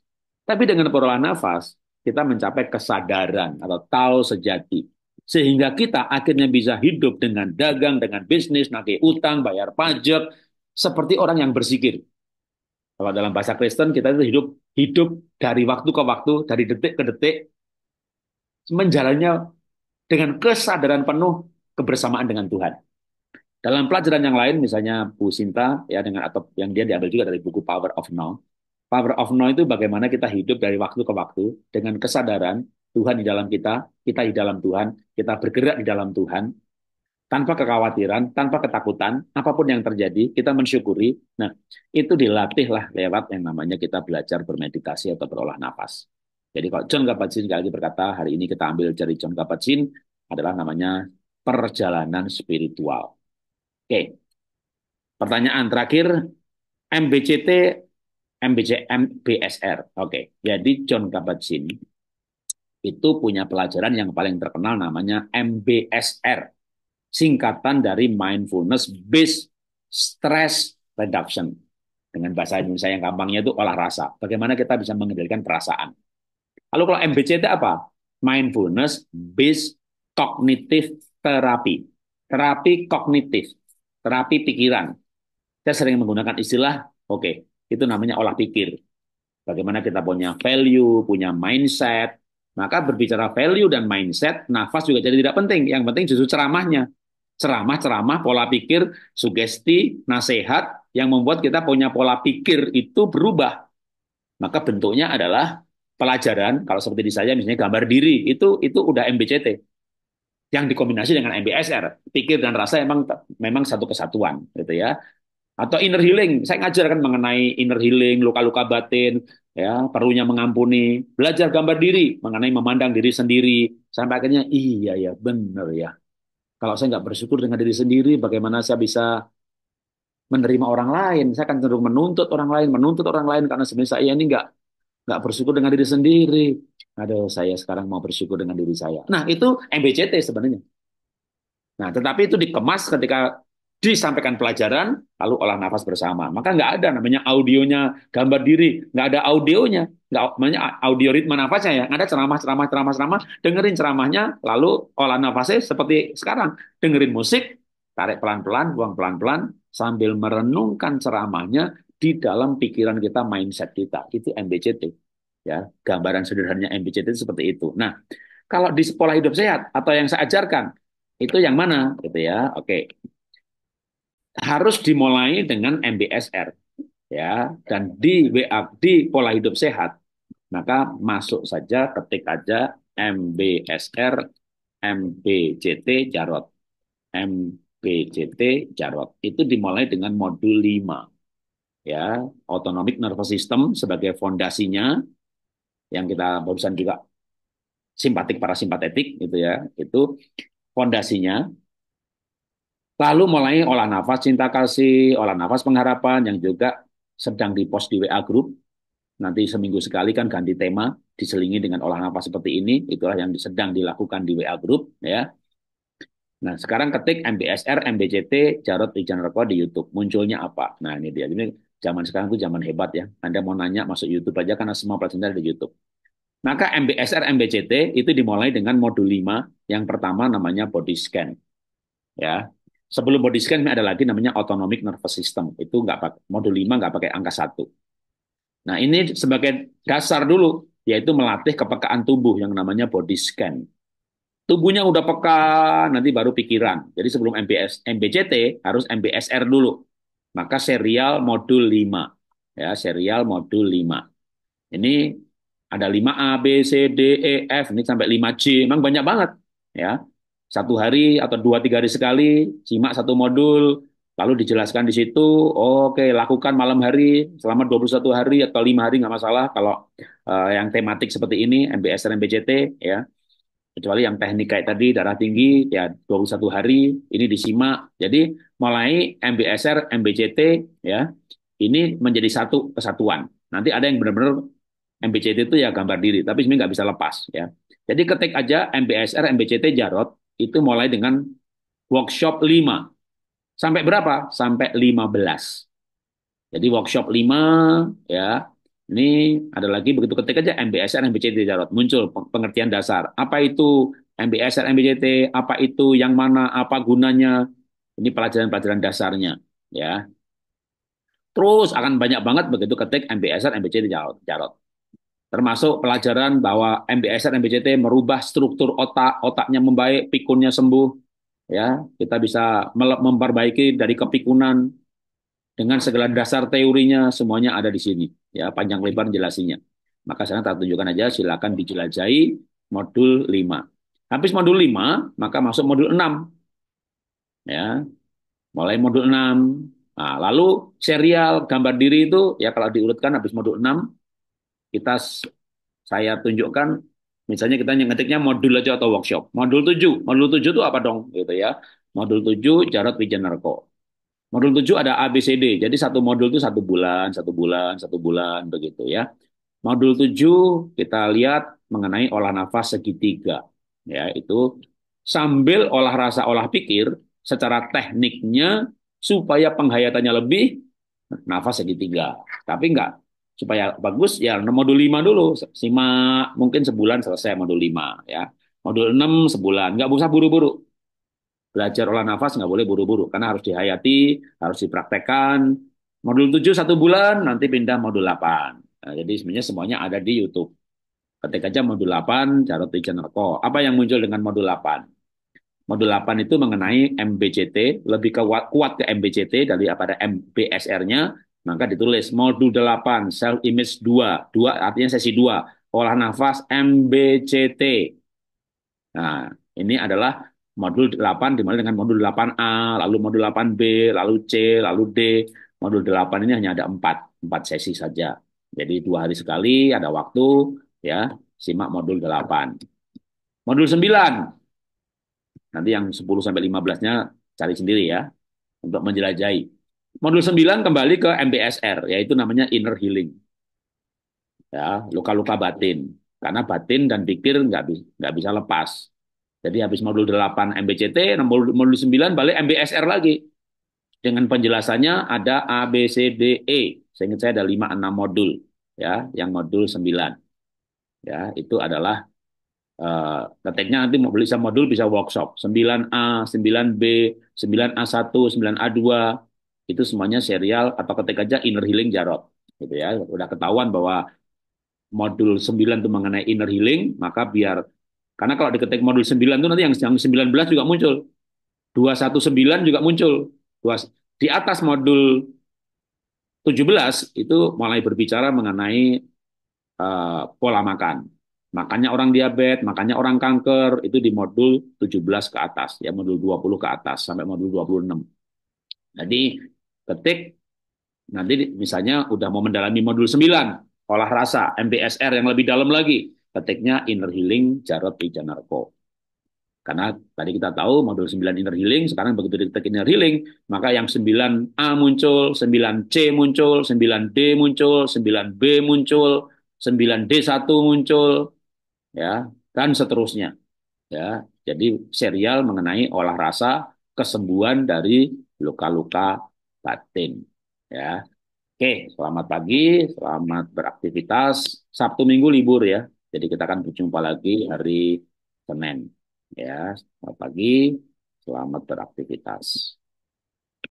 A: Tapi dengan perolah nafas, kita mencapai kesadaran atau tahu sejati. Sehingga kita akhirnya bisa hidup dengan dagang, dengan bisnis, nagih utang, bayar pajak, seperti orang yang bersikir. Kalau dalam bahasa Kristen, kita itu hidup hidup dari waktu ke waktu, dari detik ke detik, menjalannya dengan kesadaran penuh kebersamaan dengan Tuhan. Dalam pelajaran yang lain, misalnya Bu Sinta, ya dengan atau yang dia diambil juga dari buku Power of Now. Power of Now itu bagaimana kita hidup dari waktu ke waktu dengan kesadaran Tuhan di dalam kita, kita di dalam Tuhan, kita bergerak di dalam Tuhan, tanpa kekhawatiran, tanpa ketakutan, apapun yang terjadi, kita mensyukuri. Nah, itu dilatihlah lewat yang namanya kita belajar bermeditasi atau berolah nafas. Jadi kalau John Kabat-Zinn lagi lagi berkata, hari ini kita ambil dari John Kabat-Zinn adalah namanya perjalanan spiritual. Oke. Pertanyaan terakhir, MBCT, MBC, MBSR. Oke, jadi John Kabat-Zinn itu punya pelajaran yang paling terkenal namanya MBSR. Singkatan dari Mindfulness Based Stress Reduction. Dengan bahasa Indonesia yang gampangnya itu olah rasa. Bagaimana kita bisa mengendalikan perasaan. Lalu kalau MBCT apa? Mindfulness Based Cognitive Therapy. Terapi kognitif, terapi pikiran. Saya sering menggunakan istilah, oke, okay, itu namanya olah pikir. Bagaimana kita punya value, punya mindset. Maka berbicara value dan mindset, nafas juga jadi tidak penting. Yang penting justru ceramahnya. Ceramah-ceramah, pola pikir, sugesti, nasihat, yang membuat kita punya pola pikir itu berubah. Maka bentuknya adalah pelajaran kalau seperti di saya misalnya gambar diri itu itu udah MBCT yang dikombinasi dengan MBSR pikir dan rasa emang memang satu kesatuan gitu ya atau inner healing saya ngajar kan mengenai inner healing luka-luka batin ya perlunya mengampuni belajar gambar diri mengenai memandang diri sendiri sampai akhirnya iya ya benar ya kalau saya nggak bersyukur dengan diri sendiri bagaimana saya bisa menerima orang lain saya akan cenderung menuntut orang lain menuntut orang lain karena sebenarnya saya ini nggak nggak bersyukur dengan diri sendiri. Aduh, saya sekarang mau bersyukur dengan diri saya. Nah, itu MBCT sebenarnya. Nah, tetapi itu dikemas ketika disampaikan pelajaran, lalu olah nafas bersama. Maka nggak ada namanya audionya gambar diri, nggak ada audionya, nggak namanya audio ritme nafasnya ya. Nggak ada ceramah, ceramah, ceramah, ceramah. Dengerin ceramahnya, lalu olah nafasnya seperti sekarang. Dengerin musik, tarik pelan-pelan, buang pelan-pelan, sambil merenungkan ceramahnya, di dalam pikiran kita, mindset kita. Itu MBCT. Ya, gambaran sederhananya MBCT itu seperti itu. Nah, kalau di sekolah hidup sehat atau yang saya ajarkan, itu yang mana? Gitu ya. Oke. Harus dimulai dengan MBSR ya dan di WA di pola hidup sehat maka masuk saja ketik aja MBSR MBCT Jarot MBCT Jarot itu dimulai dengan modul 5 ya autonomic nervous system sebagai fondasinya yang kita barusan juga simpatik parasimpatetik gitu ya itu fondasinya lalu mulai olah nafas cinta kasih olah nafas pengharapan yang juga sedang di post di WA group nanti seminggu sekali kan ganti tema diselingi dengan olah nafas seperti ini itulah yang sedang dilakukan di WA group ya Nah, sekarang ketik MBSR, MBCT, Jarod Ijanarko di YouTube. Munculnya apa? Nah, ini dia. Ini Zaman sekarang itu zaman hebat ya. Anda mau nanya masuk YouTube aja karena semua pelajaran di YouTube. Maka MBSR MBCT itu dimulai dengan modul 5 yang pertama namanya body scan. Ya. Sebelum body scan ada lagi namanya autonomic nervous system. Itu nggak pakai modul 5 nggak pakai angka 1. Nah, ini sebagai dasar dulu yaitu melatih kepekaan tubuh yang namanya body scan. Tubuhnya udah peka, nanti baru pikiran. Jadi sebelum MBS, MBCT harus MBSR dulu maka serial modul 5. Ya, serial modul 5. Ini ada 5 A, B, C, D, E, F, ini sampai 5 c Memang banyak banget. ya Satu hari atau dua tiga hari sekali, simak satu modul, lalu dijelaskan di situ, oh, oke, okay, lakukan malam hari selama 21 hari atau lima hari nggak masalah kalau uh, yang tematik seperti ini, MBSR, MBCT, ya kecuali yang teknik kayak tadi darah tinggi ya 21 hari ini disimak jadi mulai MBSR MBCT ya ini menjadi satu kesatuan nanti ada yang benar-benar MBCT itu ya gambar diri tapi sebenarnya nggak bisa lepas ya jadi ketik aja MBSR MBCT Jarot itu mulai dengan workshop 5 sampai berapa sampai 15 jadi workshop 5 ya ini ada lagi begitu ketik aja MBSR MBCT Jarot muncul pengertian dasar. Apa itu MBSR MBCT? Apa itu yang mana? Apa gunanya? Ini pelajaran-pelajaran dasarnya, ya. Terus akan banyak banget begitu ketik MBSR MBCT Jarot. Jarot. Termasuk pelajaran bahwa MBSR MBCT merubah struktur otak, otaknya membaik, pikunnya sembuh, ya. Kita bisa memperbaiki dari kepikunan, dengan segala dasar teorinya semuanya ada di sini ya panjang lebar jelasinya maka saya tak tunjukkan aja silakan dijelajahi modul 5 habis modul 5 maka masuk modul 6 ya mulai modul 6 nah, lalu serial gambar diri itu ya kalau diurutkan habis modul 6 kita saya tunjukkan misalnya kita ngetiknya modul aja atau workshop modul 7 modul 7 itu apa dong gitu ya modul 7 Jarot Wijenarko Modul 7 ada ABCD. Jadi satu modul itu satu bulan, satu bulan, satu bulan begitu ya. Modul 7 kita lihat mengenai olah nafas segitiga. Ya, itu sambil olah rasa olah pikir secara tekniknya supaya penghayatannya lebih nafas segitiga. Tapi enggak supaya bagus ya modul 5 dulu simak mungkin sebulan selesai modul 5 ya. Modul 6 sebulan, enggak usah buru-buru. Belajar olah nafas nggak boleh buru-buru, karena harus dihayati, harus dipraktekkan. Modul 7 satu bulan, nanti pindah modul 8. Nah, jadi sebenarnya semuanya ada di YouTube. Ketik aja modul 8, cara channel Ko. Apa yang muncul dengan modul 8? Modul 8 itu mengenai MBCT, lebih kuat, kuat ke MBCT dari pada MBSR-nya, maka ditulis modul 8, self image 2, 2 artinya sesi 2, olah nafas MBCT. Nah, ini adalah modul 8 dimulai dengan modul 8A, lalu modul 8B, lalu C, lalu D. Modul 8 ini hanya ada 4, 4 sesi saja. Jadi dua hari sekali ada waktu ya simak modul 8. Modul 9. Nanti yang 10 sampai 15-nya cari sendiri ya untuk menjelajahi. Modul 9 kembali ke MBSR yaitu namanya inner healing. Ya, luka-luka batin. Karena batin dan pikir nggak nggak bisa lepas jadi habis modul 8 MBCT, nah modul, 9 balik MBSR lagi. Dengan penjelasannya ada A, B, C, D, E. Saya ingat saya ada 5, 6 modul. ya Yang modul 9. Ya, itu adalah Uh, ketiknya nanti mau beli modul bisa workshop 9A, 9B, 9A1, 9A2 itu semuanya serial atau ketik aja inner healing jarot gitu ya udah ketahuan bahwa modul 9 itu mengenai inner healing maka biar karena kalau diketik modul 9 itu nanti yang, yang 19 juga muncul. 219 juga muncul. Di atas modul 17 itu mulai berbicara mengenai uh, pola makan. Makanya orang diabetes, makanya orang kanker itu di modul 17 ke atas, ya modul 20 ke atas sampai modul 26. Jadi ketik nanti misalnya udah mau mendalami modul 9, olah rasa, MBSR yang lebih dalam lagi. Petiknya inner healing Jarod Ijanarko. Karena tadi kita tahu modul 9 inner healing, sekarang begitu diketik inner healing, maka yang 9A muncul, 9C muncul, 9D muncul, 9B muncul, 9D1 muncul, ya, dan seterusnya. Ya, jadi serial mengenai olah rasa kesembuhan dari luka-luka batin. Ya. Oke, selamat pagi, selamat beraktivitas. Sabtu minggu libur ya. Jadi kita akan berjumpa lagi hari Senin. Ya, selamat pagi, selamat beraktivitas.